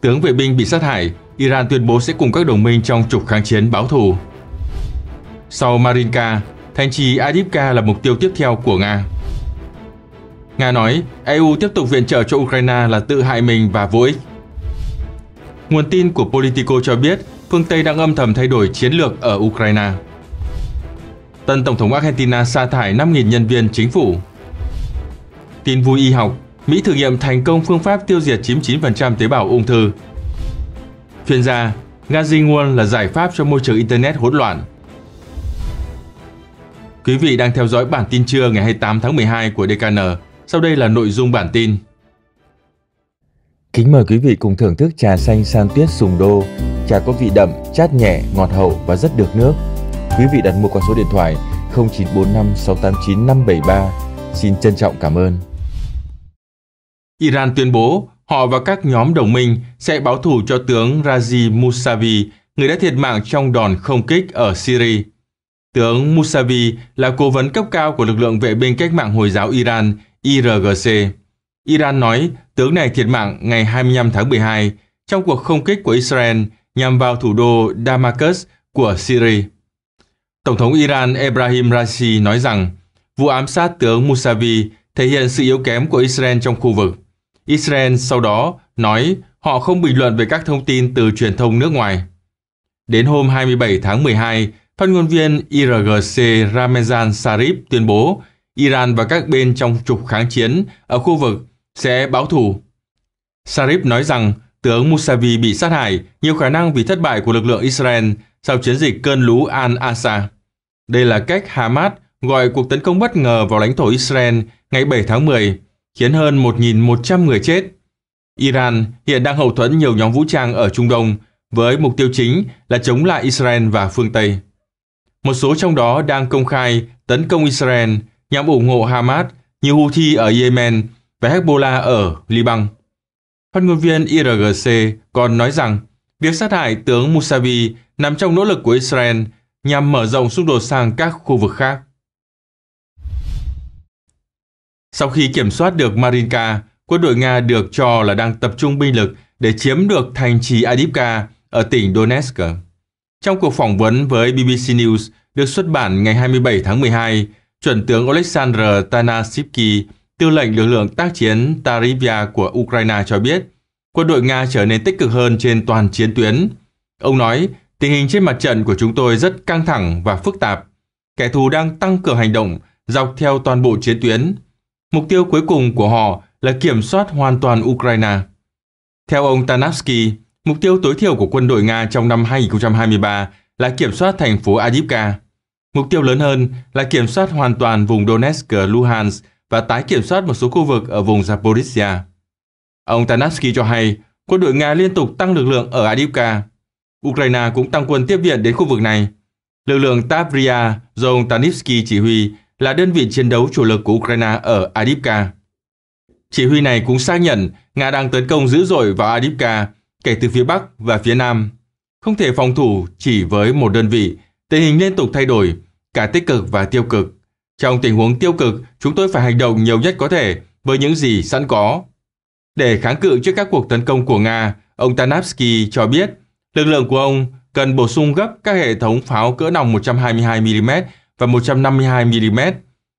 tướng vệ binh bị sát hại, Iran tuyên bố sẽ cùng các đồng minh trong trục kháng chiến báo thù. Sau Marinka, thành trì Adivka là mục tiêu tiếp theo của Nga. Nga nói EU tiếp tục viện trợ cho Ukraine là tự hại mình và vô ích. Nguồn tin của Politico cho biết phương Tây đang âm thầm thay đổi chiến lược ở Ukraine. Tân Tổng thống Argentina sa thải 5.000 nhân viên chính phủ. Tin vui y học, Mỹ thử nghiệm thành công phương pháp tiêu diệt 99% tế bào ung thư. Chuyên gia, Gazing nguồn là giải pháp cho môi trường Internet hỗn loạn. Quý vị đang theo dõi bản tin trưa ngày 28 tháng 12 của DKN. Sau đây là nội dung bản tin. Kính mời quý vị cùng thưởng thức trà xanh san tuyết sùng đô. Trà có vị đậm, chát nhẹ, ngọt hậu và rất được nước. Quý vị đặt mua qua số điện thoại 0945 689 573. Xin trân trọng cảm ơn. Iran tuyên bố họ và các nhóm đồng minh sẽ báo thù cho tướng Razi Mousavi, người đã thiệt mạng trong đòn không kích ở Syria. Tướng Mousavi là cố vấn cấp cao của lực lượng vệ binh cách mạng Hồi giáo Iran, IRGC. Iran nói tướng này thiệt mạng ngày 25 tháng 12 trong cuộc không kích của Israel nhằm vào thủ đô Damascus của Syria. Tổng thống Iran Ebrahim Raisi nói rằng vụ ám sát tướng Mousavi thể hiện sự yếu kém của Israel trong khu vực. Israel sau đó nói họ không bình luận về các thông tin từ truyền thông nước ngoài. Đến hôm 27 tháng 12, phát ngôn viên IRGC Ramezan Sarif tuyên bố Iran và các bên trong trục kháng chiến ở khu vực sẽ báo thù. Sarif nói rằng tướng Musavi bị sát hại, nhiều khả năng vì thất bại của lực lượng Israel sau chiến dịch cơn lũ al Asa. Đây là cách Hamas gọi cuộc tấn công bất ngờ vào lãnh thổ Israel ngày 7 tháng 10 khiến hơn 1.100 người chết. Iran hiện đang hậu thuẫn nhiều nhóm vũ trang ở Trung Đông với mục tiêu chính là chống lại Israel và phương Tây. Một số trong đó đang công khai tấn công Israel nhằm ủng hộ Hamas như Houthi ở Yemen và Hezbollah ở Liban. Phát ngôn viên IRGC còn nói rằng việc sát hại tướng Musavi nằm trong nỗ lực của Israel nhằm mở rộng xung đột sang các khu vực khác. Sau khi kiểm soát được Marinka, quân đội Nga được cho là đang tập trung binh lực để chiếm được thành trì Adipka ở tỉnh Donetsk. Trong cuộc phỏng vấn với BBC News được xuất bản ngày 27 tháng 12, chuẩn tướng Oleksandr Tanasivsky, tư lệnh lực lượng tác chiến Tarivya của Ukraine cho biết, quân đội Nga trở nên tích cực hơn trên toàn chiến tuyến. Ông nói, tình hình trên mặt trận của chúng tôi rất căng thẳng và phức tạp. Kẻ thù đang tăng cường hành động dọc theo toàn bộ chiến tuyến, Mục tiêu cuối cùng của họ là kiểm soát hoàn toàn Ukraine. Theo ông Tanarsky, mục tiêu tối thiểu của quân đội Nga trong năm 2023 là kiểm soát thành phố Adivka. Mục tiêu lớn hơn là kiểm soát hoàn toàn vùng Donetsk, Luhansk và tái kiểm soát một số khu vực ở vùng Zaporizhia. Ông Tanarsky cho hay, quân đội Nga liên tục tăng lực lượng ở Adivka. Ukraine cũng tăng quân tiếp viện đến khu vực này. Lực lượng Tavria do ông Tanitsky chỉ huy là đơn vị chiến đấu chủ lực của Ukraine ở Adipka. Chỉ huy này cũng xác nhận Nga đang tấn công dữ dội vào Adipka kể từ phía Bắc và phía Nam. Không thể phòng thủ chỉ với một đơn vị, tình hình liên tục thay đổi, cả tích cực và tiêu cực. Trong tình huống tiêu cực, chúng tôi phải hành động nhiều nhất có thể với những gì sẵn có. Để kháng cự trước các cuộc tấn công của Nga, ông Tanapsky cho biết lực lượng của ông cần bổ sung gấp các hệ thống pháo cỡ nòng 122mm và 152 mm.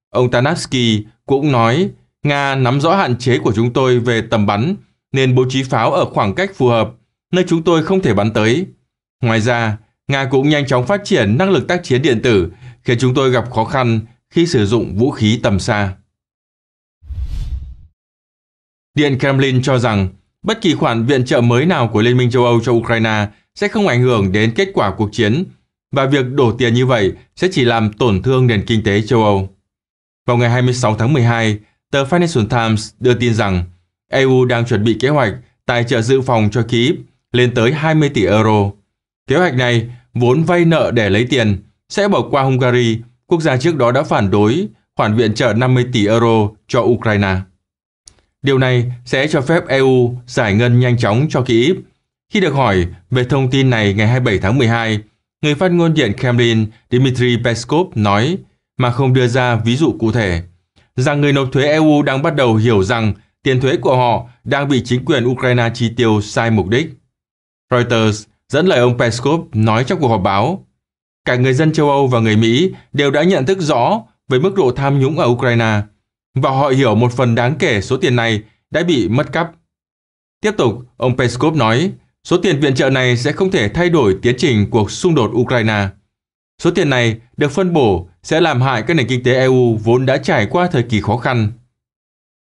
Ông Tanatsky cũng nói Nga nắm rõ hạn chế của chúng tôi về tầm bắn nên bố trí pháo ở khoảng cách phù hợp, nơi chúng tôi không thể bắn tới. Ngoài ra, Nga cũng nhanh chóng phát triển năng lực tác chiến điện tử, khiến chúng tôi gặp khó khăn khi sử dụng vũ khí tầm xa. Điện Kremlin cho rằng bất kỳ khoản viện trợ mới nào của Liên minh châu Âu cho Ukraine sẽ không ảnh hưởng đến kết quả cuộc chiến và việc đổ tiền như vậy sẽ chỉ làm tổn thương nền kinh tế châu Âu. Vào ngày 26 tháng 12, tờ Financial Times đưa tin rằng EU đang chuẩn bị kế hoạch tài trợ dự phòng cho Kyiv lên tới 20 tỷ euro. Kế hoạch này vốn vay nợ để lấy tiền sẽ bỏ qua Hungary, quốc gia trước đó đã phản đối khoản viện trợ 50 tỷ euro cho Ukraine. Điều này sẽ cho phép EU giải ngân nhanh chóng cho Kyiv. Khi được hỏi về thông tin này ngày 27 tháng 12, Người phát ngôn Điện Kremlin Dmitry Peskov nói, mà không đưa ra ví dụ cụ thể, rằng người nộp thuế EU đang bắt đầu hiểu rằng tiền thuế của họ đang bị chính quyền Ukraine chi tiêu sai mục đích. Reuters dẫn lời ông Peskov nói trong cuộc họp báo, cả người dân châu Âu và người Mỹ đều đã nhận thức rõ về mức độ tham nhũng ở Ukraine và họ hiểu một phần đáng kể số tiền này đã bị mất cắp. Tiếp tục, ông Peskov nói, Số tiền viện trợ này sẽ không thể thay đổi tiến trình cuộc xung đột Ukraine. Số tiền này được phân bổ sẽ làm hại các nền kinh tế EU vốn đã trải qua thời kỳ khó khăn.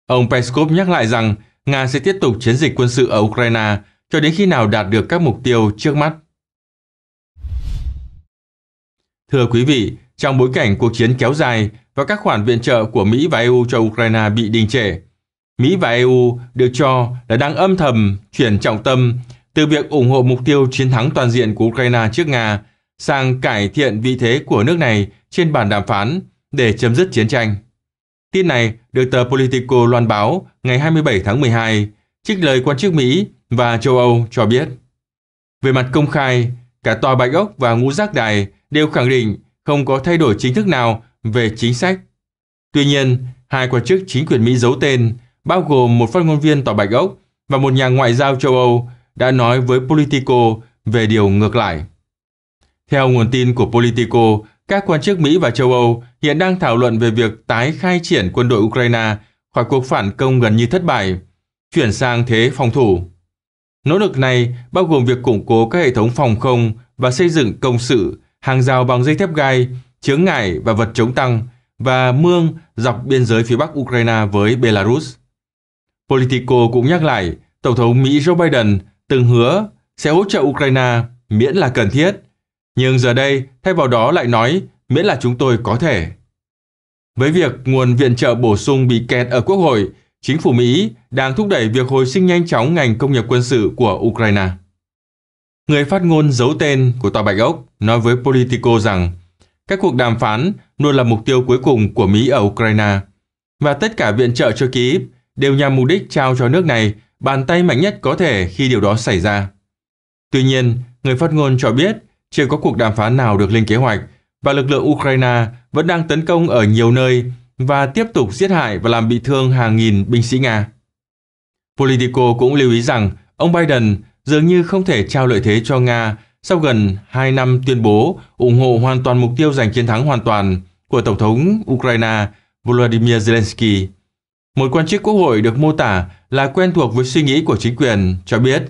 Ông Peskov nhắc lại rằng Nga sẽ tiếp tục chiến dịch quân sự ở Ukraine cho đến khi nào đạt được các mục tiêu trước mắt. Thưa quý vị, trong bối cảnh cuộc chiến kéo dài và các khoản viện trợ của Mỹ và EU cho Ukraine bị đình trệ, Mỹ và EU được cho là đang âm thầm chuyển trọng tâm từ việc ủng hộ mục tiêu chiến thắng toàn diện của Ukraine trước Nga sang cải thiện vị thế của nước này trên bàn đàm phán để chấm dứt chiến tranh. Tin này được tờ Politico loan báo ngày 27 tháng 12, trích lời quan chức Mỹ và châu Âu cho biết. Về mặt công khai, cả Tòa Bạch Ốc và Ngũ Giác Đài đều khẳng định không có thay đổi chính thức nào về chính sách. Tuy nhiên, hai quan chức chính quyền Mỹ giấu tên, bao gồm một phát ngôn viên Tòa Bạch Ốc và một nhà ngoại giao châu Âu đã nói với Politico về điều ngược lại. Theo nguồn tin của Politico, các quan chức Mỹ và châu Âu hiện đang thảo luận về việc tái khai triển quân đội Ukraine khỏi cuộc phản công gần như thất bại, chuyển sang thế phòng thủ. Nỗ lực này bao gồm việc củng cố các hệ thống phòng không và xây dựng công sự, hàng rào bằng dây thép gai, chướng ngại và vật chống tăng và mương dọc biên giới phía bắc Ukraine với Belarus. Politico cũng nhắc lại, Tổng thống Mỹ Joe Biden từng hứa sẽ hỗ trợ Ukraine miễn là cần thiết, nhưng giờ đây thay vào đó lại nói miễn là chúng tôi có thể. Với việc nguồn viện trợ bổ sung bị kẹt ở Quốc hội, chính phủ Mỹ đang thúc đẩy việc hồi sinh nhanh chóng ngành công nghiệp quân sự của Ukraine. Người phát ngôn giấu tên của Tòa Bạch Ốc nói với Politico rằng các cuộc đàm phán luôn là mục tiêu cuối cùng của Mỹ ở Ukraine và tất cả viện trợ cho Kyiv đều nhằm mục đích trao cho nước này bàn tay mạnh nhất có thể khi điều đó xảy ra. Tuy nhiên, người phát ngôn cho biết chưa có cuộc đàm phán nào được lên kế hoạch và lực lượng Ukraine vẫn đang tấn công ở nhiều nơi và tiếp tục giết hại và làm bị thương hàng nghìn binh sĩ Nga. Politico cũng lưu ý rằng ông Biden dường như không thể trao lợi thế cho Nga sau gần 2 năm tuyên bố ủng hộ hoàn toàn mục tiêu giành chiến thắng hoàn toàn của Tổng thống Ukraine Volodymyr Zelensky. Một quan chức quốc hội được mô tả là quen thuộc với suy nghĩ của chính quyền, cho biết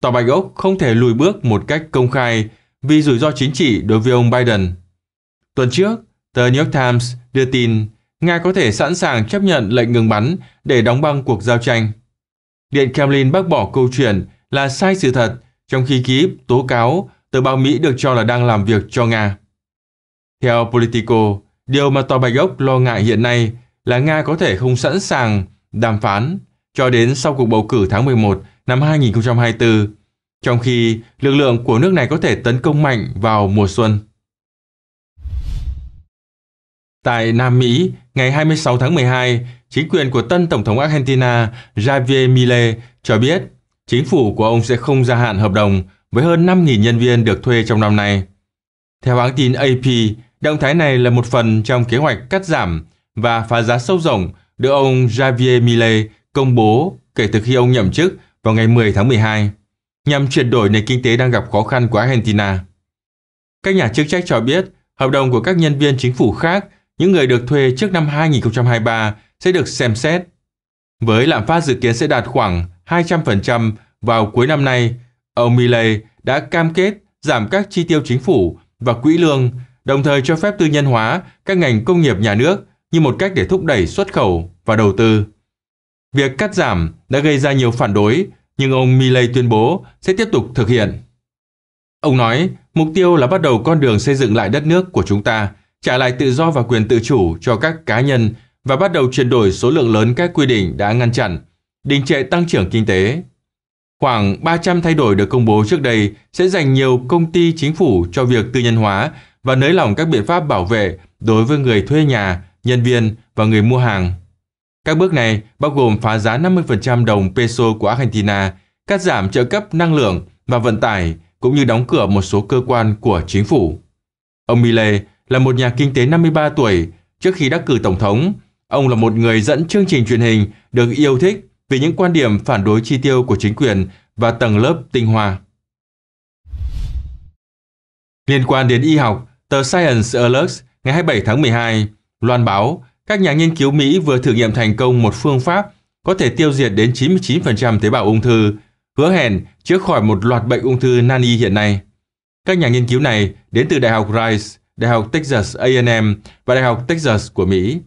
Tòa Bạch Ốc không thể lùi bước một cách công khai vì rủi ro chính trị đối với ông Biden. Tuần trước, tờ New York Times đưa tin Nga có thể sẵn sàng chấp nhận lệnh ngừng bắn để đóng băng cuộc giao tranh. Điện Kremlin bác bỏ câu chuyện là sai sự thật trong khi ký tố cáo tờ báo Mỹ được cho là đang làm việc cho Nga. Theo Politico, điều mà Tòa Bạch Ốc lo ngại hiện nay là Nga có thể không sẵn sàng đàm phán cho đến sau cuộc bầu cử tháng 11 năm 2024, trong khi lực lượng của nước này có thể tấn công mạnh vào mùa xuân. Tại Nam Mỹ, ngày 26 tháng 12, chính quyền của tân Tổng thống Argentina Javier Milei cho biết chính phủ của ông sẽ không gia hạn hợp đồng với hơn 5.000 nhân viên được thuê trong năm nay. Theo hãng tin AP, động thái này là một phần trong kế hoạch cắt giảm và phá giá sâu rộng được ông Javier Milei công bố kể từ khi ông nhậm chức vào ngày 10 tháng 12 nhằm chuyển đổi nền kinh tế đang gặp khó khăn của Argentina. Các nhà chức trách cho biết hợp đồng của các nhân viên chính phủ khác, những người được thuê trước năm 2023 sẽ được xem xét. Với lạm phát dự kiến sẽ đạt khoảng 200% vào cuối năm nay, ông Milley đã cam kết giảm các chi tiêu chính phủ và quỹ lương, đồng thời cho phép tư nhân hóa các ngành công nghiệp nhà nước như một cách để thúc đẩy xuất khẩu và đầu tư. Việc cắt giảm đã gây ra nhiều phản đối, nhưng ông Milley tuyên bố sẽ tiếp tục thực hiện. Ông nói, mục tiêu là bắt đầu con đường xây dựng lại đất nước của chúng ta, trả lại tự do và quyền tự chủ cho các cá nhân và bắt đầu chuyển đổi số lượng lớn các quy định đã ngăn chặn, đình trệ tăng trưởng kinh tế. Khoảng 300 thay đổi được công bố trước đây sẽ dành nhiều công ty chính phủ cho việc tư nhân hóa và nới lỏng các biện pháp bảo vệ đối với người thuê nhà, nhân viên và người mua hàng. Các bước này bao gồm phá giá 50% đồng peso của Argentina, cắt giảm trợ cấp năng lượng và vận tải, cũng như đóng cửa một số cơ quan của chính phủ. Ông Millet là một nhà kinh tế 53 tuổi. Trước khi đắc cử tổng thống, ông là một người dẫn chương trình truyền hình được yêu thích vì những quan điểm phản đối chi tiêu của chính quyền và tầng lớp tinh hoa. Liên quan đến y học, tờ Science Alert ngày 27 tháng 12 loan báo các nhà nghiên cứu Mỹ vừa thử nghiệm thành công một phương pháp có thể tiêu diệt đến 99% tế bào ung thư, hứa hẹn chữa khỏi một loạt bệnh ung thư nan y hiện nay. Các nhà nghiên cứu này đến từ Đại học Rice, Đại học Texas A&M và Đại học Texas của Mỹ.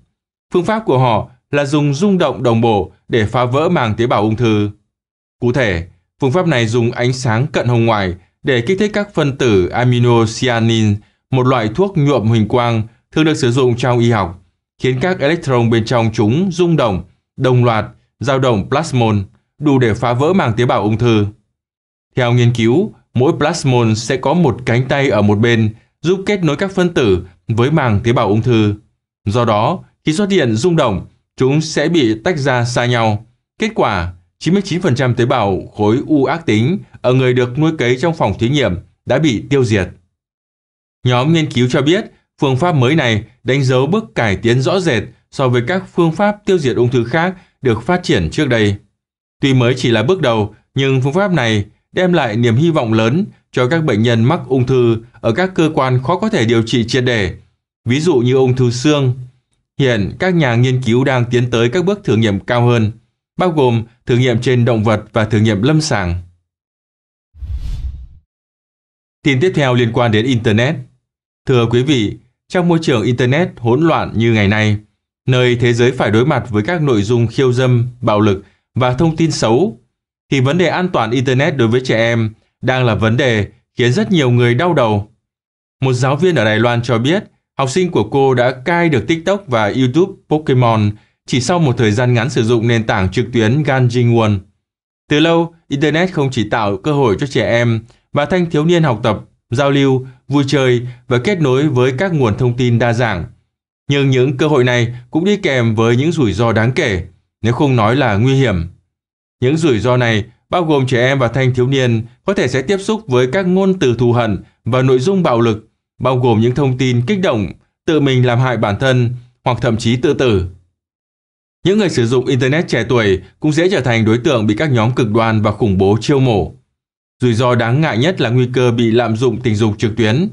Phương pháp của họ là dùng rung động đồng bộ để phá vỡ màng tế bào ung thư. Cụ thể, phương pháp này dùng ánh sáng cận hồng ngoại để kích thích các phân tử aminocyanin, một loại thuốc nhuộm huỳnh quang thường được sử dụng trong y học, khiến các electron bên trong chúng rung động, đồng loạt, dao động plasmon, đủ để phá vỡ màng tế bào ung thư. Theo nghiên cứu, mỗi plasmon sẽ có một cánh tay ở một bên giúp kết nối các phân tử với màng tế bào ung thư. Do đó, khi xuất hiện rung động, chúng sẽ bị tách ra xa nhau. Kết quả, 99% tế bào khối u ác tính ở người được nuôi cấy trong phòng thí nghiệm đã bị tiêu diệt. Nhóm nghiên cứu cho biết Phương pháp mới này đánh dấu bước cải tiến rõ rệt so với các phương pháp tiêu diệt ung thư khác được phát triển trước đây. Tuy mới chỉ là bước đầu, nhưng phương pháp này đem lại niềm hy vọng lớn cho các bệnh nhân mắc ung thư ở các cơ quan khó có thể điều trị triệt để, ví dụ như ung thư xương. Hiện các nhà nghiên cứu đang tiến tới các bước thử nghiệm cao hơn, bao gồm thử nghiệm trên động vật và thử nghiệm lâm sàng. Tin tiếp theo liên quan đến internet. Thưa quý vị, trong môi trường Internet hỗn loạn như ngày nay, nơi thế giới phải đối mặt với các nội dung khiêu dâm, bạo lực và thông tin xấu, thì vấn đề an toàn Internet đối với trẻ em đang là vấn đề khiến rất nhiều người đau đầu. Một giáo viên ở Đài Loan cho biết học sinh của cô đã cai được TikTok và YouTube Pokemon chỉ sau một thời gian ngắn sử dụng nền tảng trực tuyến Ganjingwon. Từ lâu, Internet không chỉ tạo cơ hội cho trẻ em và thanh thiếu niên học tập giao lưu, vui chơi và kết nối với các nguồn thông tin đa dạng. Nhưng những cơ hội này cũng đi kèm với những rủi ro đáng kể, nếu không nói là nguy hiểm. Những rủi ro này bao gồm trẻ em và thanh thiếu niên có thể sẽ tiếp xúc với các ngôn từ thù hận và nội dung bạo lực, bao gồm những thông tin kích động, tự mình làm hại bản thân hoặc thậm chí tự tử. Những người sử dụng Internet trẻ tuổi cũng dễ trở thành đối tượng bị các nhóm cực đoan và khủng bố chiêu mộ. Rủi ro đáng ngại nhất là nguy cơ bị lạm dụng tình dục trực tuyến.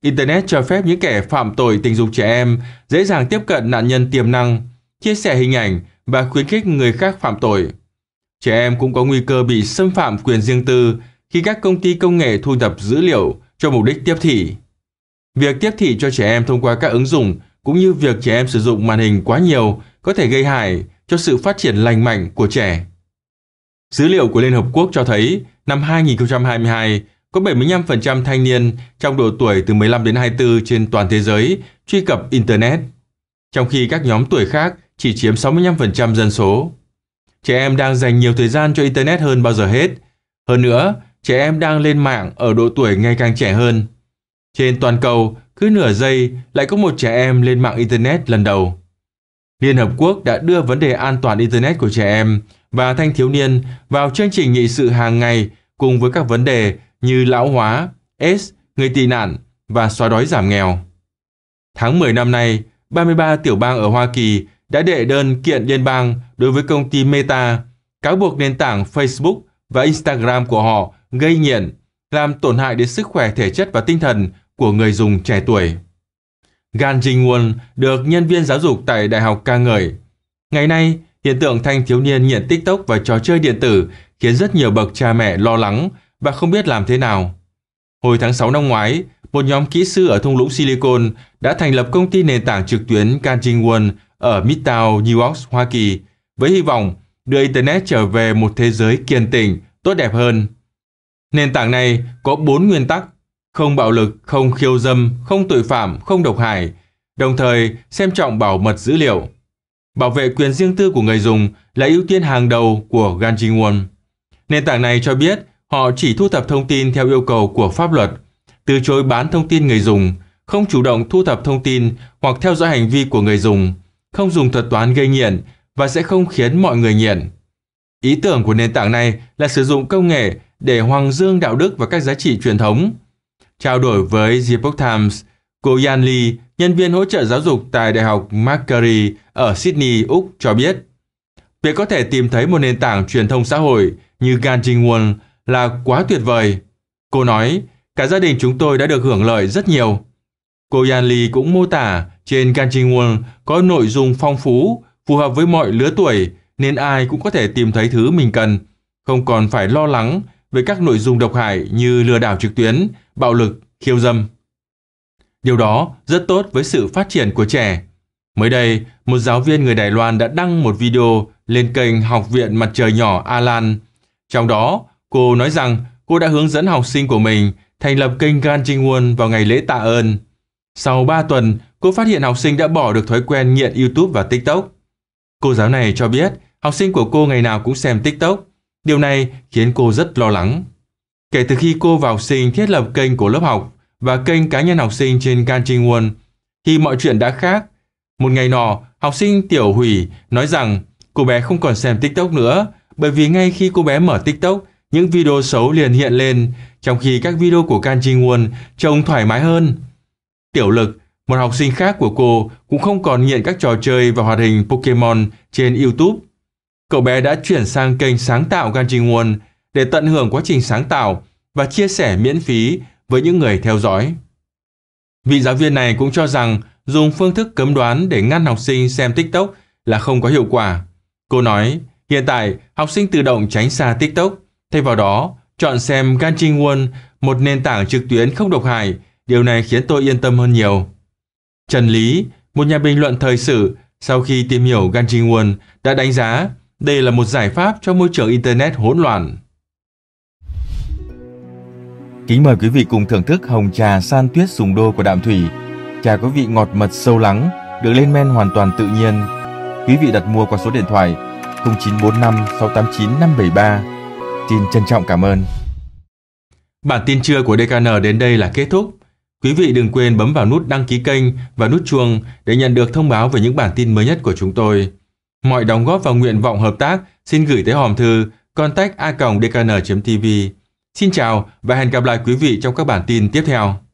Internet cho phép những kẻ phạm tội tình dục trẻ em dễ dàng tiếp cận nạn nhân tiềm năng, chia sẻ hình ảnh và khuyến khích người khác phạm tội. Trẻ em cũng có nguy cơ bị xâm phạm quyền riêng tư khi các công ty công nghệ thu thập dữ liệu cho mục đích tiếp thị. Việc tiếp thị cho trẻ em thông qua các ứng dụng cũng như việc trẻ em sử dụng màn hình quá nhiều có thể gây hại cho sự phát triển lành mạnh của trẻ. Dữ liệu của Liên Hợp Quốc cho thấy năm 2022, có 75% thanh niên trong độ tuổi từ 15 đến 24 trên toàn thế giới truy cập Internet, trong khi các nhóm tuổi khác chỉ chiếm 65% dân số. Trẻ em đang dành nhiều thời gian cho Internet hơn bao giờ hết. Hơn nữa, trẻ em đang lên mạng ở độ tuổi ngày càng trẻ hơn. Trên toàn cầu, cứ nửa giây lại có một trẻ em lên mạng Internet lần đầu. Liên Hợp Quốc đã đưa vấn đề an toàn Internet của trẻ em và thanh thiếu niên vào chương trình nghị sự hàng ngày cùng với các vấn đề như lão hóa, AIDS, người tị nạn và xóa đói giảm nghèo. Tháng 10 năm nay, 33 tiểu bang ở Hoa Kỳ đã đệ đơn kiện liên bang đối với công ty Meta, cáo buộc nền tảng Facebook và Instagram của họ gây nghiện, làm tổn hại đến sức khỏe thể chất và tinh thần của người dùng trẻ tuổi. Gan Jingwon được nhân viên giáo dục tại Đại học ca ngợi. Ngày nay, Hiện tượng thanh thiếu niên nghiện TikTok và trò chơi điện tử khiến rất nhiều bậc cha mẹ lo lắng và không biết làm thế nào. Hồi tháng 6 năm ngoái, một nhóm kỹ sư ở thung lũng Silicon đã thành lập công ty nền tảng trực tuyến Kanjingwon ở Midtown, New York, Hoa Kỳ, với hy vọng đưa Internet trở về một thế giới kiên tĩnh, tốt đẹp hơn. Nền tảng này có 4 nguyên tắc, không bạo lực, không khiêu dâm, không tội phạm, không độc hại, đồng thời xem trọng bảo mật dữ liệu. Bảo vệ quyền riêng tư của người dùng là ưu tiên hàng đầu của Ganjinwon. Nền tảng này cho biết họ chỉ thu thập thông tin theo yêu cầu của pháp luật, từ chối bán thông tin người dùng, không chủ động thu thập thông tin hoặc theo dõi hành vi của người dùng, không dùng thuật toán gây nghiện và sẽ không khiến mọi người nghiện. Ý tưởng của nền tảng này là sử dụng công nghệ để hoàng dương đạo đức và các giá trị truyền thống. Trao đổi với The Epoch Times, Cô Yan Lee, nhân viên hỗ trợ giáo dục tại Đại học Macquarie ở Sydney, Úc cho biết, việc có thể tìm thấy một nền tảng truyền thông xã hội như Ganjing Won là quá tuyệt vời. Cô nói, cả gia đình chúng tôi đã được hưởng lợi rất nhiều. Cô Yan Lee cũng mô tả trên Ganjing Won có nội dung phong phú, phù hợp với mọi lứa tuổi nên ai cũng có thể tìm thấy thứ mình cần, không còn phải lo lắng về các nội dung độc hại như lừa đảo trực tuyến, bạo lực, khiêu dâm. Điều đó rất tốt với sự phát triển của trẻ. Mới đây, một giáo viên người Đài Loan đã đăng một video lên kênh Học viện Mặt trời nhỏ Alan. Trong đó, cô nói rằng cô đã hướng dẫn học sinh của mình thành lập kênh Gan Jingwon vào ngày lễ tạ ơn. Sau 3 tuần, cô phát hiện học sinh đã bỏ được thói quen nghiện YouTube và TikTok. Cô giáo này cho biết học sinh của cô ngày nào cũng xem TikTok. Điều này khiến cô rất lo lắng. Kể từ khi cô vào học sinh thiết lập kênh của lớp học, và kênh cá nhân học sinh trên Kanjin Won, thì mọi chuyện đã khác. Một ngày nọ, học sinh Tiểu Hủy nói rằng cô bé không còn xem TikTok nữa, bởi vì ngay khi cô bé mở TikTok, những video xấu liền hiện lên, trong khi các video của Kan Won trông thoải mái hơn. Tiểu Lực, một học sinh khác của cô, cũng không còn nghiện các trò chơi và hoạt hình Pokemon trên YouTube. Cậu bé đã chuyển sang kênh sáng tạo Kan Won để tận hưởng quá trình sáng tạo và chia sẻ miễn phí với những người theo dõi. Vị giáo viên này cũng cho rằng dùng phương thức cấm đoán để ngăn học sinh xem TikTok là không có hiệu quả. Cô nói, hiện tại học sinh tự động tránh xa TikTok, thay vào đó chọn xem Ganjing Won, một nền tảng trực tuyến không độc hại, điều này khiến tôi yên tâm hơn nhiều. Trần Lý, một nhà bình luận thời sự, sau khi tìm hiểu Ganjing Won đã đánh giá đây là một giải pháp cho môi trường Internet hỗn loạn. Kính mời quý vị cùng thưởng thức hồng trà san tuyết sùng đô của Đạm Thủy. Trà có vị ngọt mật sâu lắng, được lên men hoàn toàn tự nhiên. Quý vị đặt mua qua số điện thoại 0945 689 573. Xin trân trọng cảm ơn. Bản tin trưa của DKN đến đây là kết thúc. Quý vị đừng quên bấm vào nút đăng ký kênh và nút chuông để nhận được thông báo về những bản tin mới nhất của chúng tôi. Mọi đóng góp và nguyện vọng hợp tác xin gửi tới hòm thư contact a dkn tv Xin chào và hẹn gặp lại quý vị trong các bản tin tiếp theo.